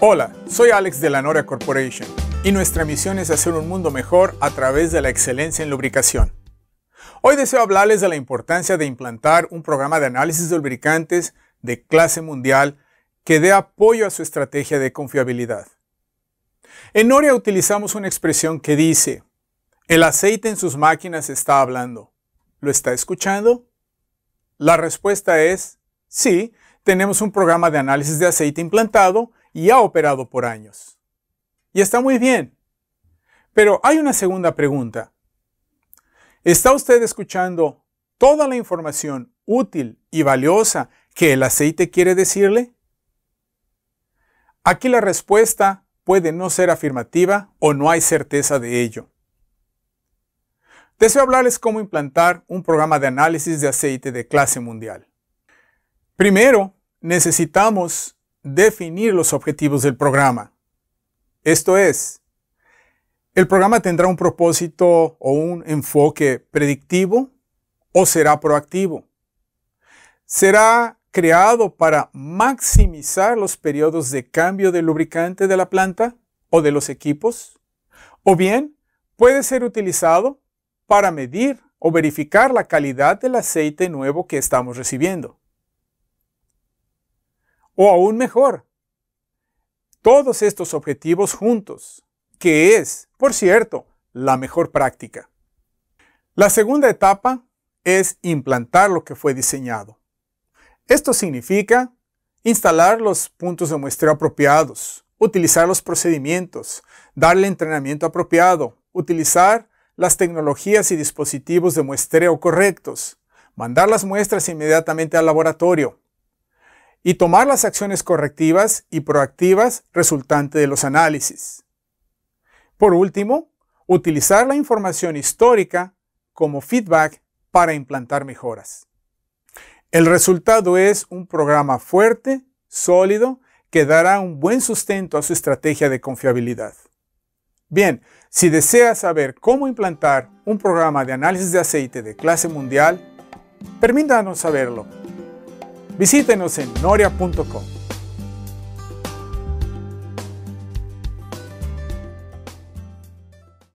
Hola, soy Alex de la Nora Corporation y nuestra misión es hacer un mundo mejor a través de la excelencia en lubricación. Hoy deseo hablarles de la importancia de implantar un programa de análisis de lubricantes de clase mundial que dé apoyo a su estrategia de confiabilidad. En Noria utilizamos una expresión que dice, el aceite en sus máquinas está hablando. ¿Lo está escuchando? La respuesta es, sí, tenemos un programa de análisis de aceite implantado y ha operado por años. Y está muy bien. Pero hay una segunda pregunta. ¿Está usted escuchando toda la información útil y valiosa que el aceite quiere decirle? Aquí la respuesta puede no ser afirmativa o no hay certeza de ello. Deseo hablarles cómo implantar un programa de análisis de aceite de clase mundial. Primero, necesitamos definir los objetivos del programa. Esto es, el programa tendrá un propósito o un enfoque predictivo o será proactivo. Será creado para maximizar los periodos de cambio del lubricante de la planta o de los equipos. O bien puede ser utilizado para medir o verificar la calidad del aceite nuevo que estamos recibiendo. O aún mejor, todos estos objetivos juntos, que es, por cierto, la mejor práctica. La segunda etapa es implantar lo que fue diseñado. Esto significa instalar los puntos de muestreo apropiados, utilizar los procedimientos, darle entrenamiento apropiado, utilizar las tecnologías y dispositivos de muestreo correctos, mandar las muestras inmediatamente al laboratorio, y tomar las acciones correctivas y proactivas resultante de los análisis. Por último, utilizar la información histórica como feedback para implantar mejoras. El resultado es un programa fuerte, sólido, que dará un buen sustento a su estrategia de confiabilidad. Bien, si deseas saber cómo implantar un programa de análisis de aceite de clase mundial, permítanos saberlo Visítenos en noria.com.